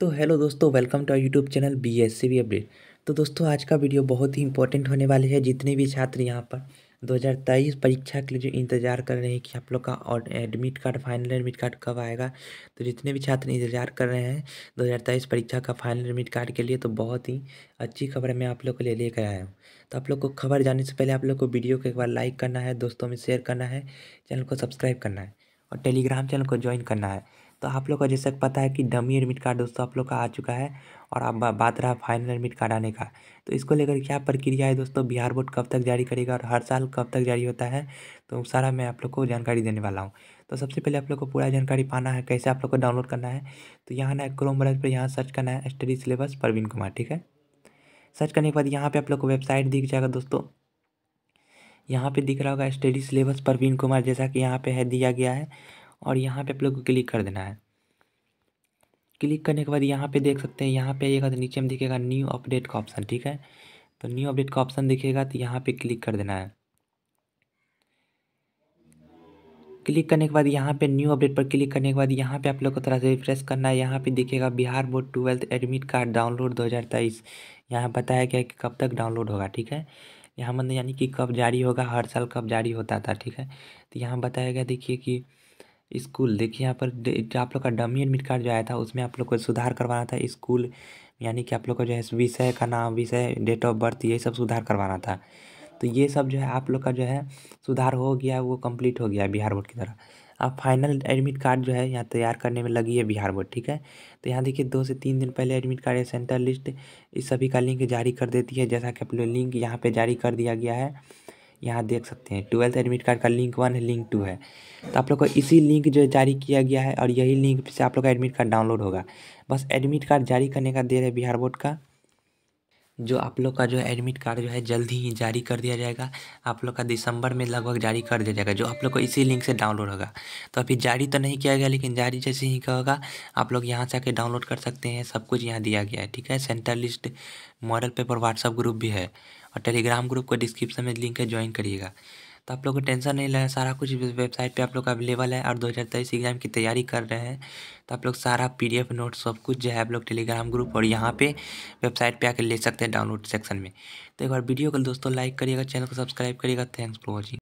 तो हेलो दोस्तों welcome to YouTube channel B S C V update तो दोस्तों आज का वीडियो बहुत ही इंपॉर्टेंट होने वाले हैं जितने भी छात्र यहाँ पर 2023 परीक्षा के लिए जो इंतज़ार कर रहे हैं कि आप लोग का और admit card final admit card कब आएगा तो जितने भी छात्र इंतज़ार कर रहे हैं 2023 परीक्षा का फाइनल एडमिट कार्ड के लिए तो बहुत ही अच्छी खबर मैं आप लोग के लिए लेकर आया हूँ तो आप लोग को खबर जाने से पहले आप लोग को वीडियो को एक बार लाइक करना है दोस्तों में शेयर करना है चैनल को सब्सक्राइब करना है और टेलीग्राम चैनल को ज्वाइन करना है तो आप लोग का जैसा पता है कि डमी एडमिट कार्ड दोस्तों आप लोग का आ चुका है और अब बात रहा फाइनल एडमिट कार्ड आने का तो इसको लेकर क्या प्रक्रिया है दोस्तों बिहार बोर्ड कब तक जारी करेगा और हर साल कब तक जारी होता है तो सारा मैं आप लोग को जानकारी देने वाला हूँ तो सबसे पहले आप लोग को पूरा जानकारी पाना है कैसे आप लोग को डाउनलोड करना है तो यहाँ ना क्रोम ब्राउज पर यहाँ सर्च करना है स्टडी सिलेबस प्रवीण कुमार ठीक है सर्च करने के बाद यहाँ पर आप लोग को वेबसाइट दिख जाएगा दोस्तों यहाँ पे दिख रहा होगा स्टडी सिलेबस प्रवीण कुमार जैसा कि यहाँ पे है दिया गया है और यहाँ पे आप लोग को क्लिक कर देना है क्लिक करने के बाद यहाँ पे देख सकते हैं यहाँ पे तो नीचे में दिखेगा न्यू अपडेट का ऑप्शन ठीक है तो न्यू अपडेट का ऑप्शन दिखेगा तो यहाँ पे क्लिक कर देना है क्लिक करने के बाद यहाँ पे न्यू अपडेट पर क्लिक करने के बाद यहाँ पे आप लोग को थोड़ा सा रिफ्रेश करना है यहाँ पे दिखेगा Bihar board twelfth admit card download 2023 यहाँ बताया गया कि कब तक डाउनलोड होगा ठीक है यहाँ मतलब यानी कि कब जारी होगा हर साल कब जारी होता था ठीक है तो यहाँ बताया गया देखिए कि स्कूल देखिए यहाँ पर आप लोग का डमी एडमिट कार्ड जो आया था उसमें आप लोग को सुधार करवाना था स्कूल यानी कि आप लोग का जो है विषय का नाम विषय डेट ऑफ बर्थ ये सब सुधार करवाना था तो ये सब जो है आप लोग का जो है सुधार हो गया वो कंप्लीट हो गया बिहार बोर्ड की तरह अब फाइनल एडमिट कार्ड जो है यहाँ तैयार करने में लगी है बिहार बोर्ड ठीक है तो यहाँ देखिए दो से तीन दिन पहले एडमिट कार्ड या सेंटर लिस्ट इस सभी का लिंक जारी कर देती है जैसा कि आप लोग लिंक यहाँ पर जारी कर दिया गया है यहाँ देख सकते हैं ट्वेल्थ एडमिट कार्ड का लिंक वन है लिंक टू है तो आप लोग को इसी लिंक जो जारी किया गया है और यही लिंक से आप लोग का एडमिट कार्ड डाउनलोड होगा बस एडमिट कार्ड जारी करने का देर है बिहार बोर्ड का जो आप लोग का जो है एडमिट कार्ड जो है जल्द ही जारी कर दिया जाएगा आप लोग का दिसंबर में लगभग जारी कर दिया जाएगा जो आप लोग को इसी लिंक से डाउनलोड होगा तो अभी जारी तो नहीं किया गया लेकिन जारी जैसे ही होगा आप लोग यहाँ से आके डाउनलोड कर सकते हैं सब कुछ यहाँ दिया गया है ठीक है centre list model paper WhatsApp group भी है और टेलीग्राम ग्रुप को डिस्क्रिप्शन में लिंक है ज्वाइन करिएगा तो आप लोग को टेंशन नहीं लगा सारा कुछ वेबसाइट पे आप लोग अवेलेबल है और दो हज़ार तेईस एग्ज़ाम की तैयारी कर रहे हैं तो आप लोग सारा पीडीएफ नोट सब कुछ जो है आप लोग टेलीग्राम ग्रुप और यहाँ पे वेबसाइट पे आके ले सकते हैं डाउनलोड सेक्शन में तो एक बार वीडियो को दोस्तों लाइक करिएगा चैनल को सब्सक्राइब करिएगा थैंक्स फॉर वॉचिंग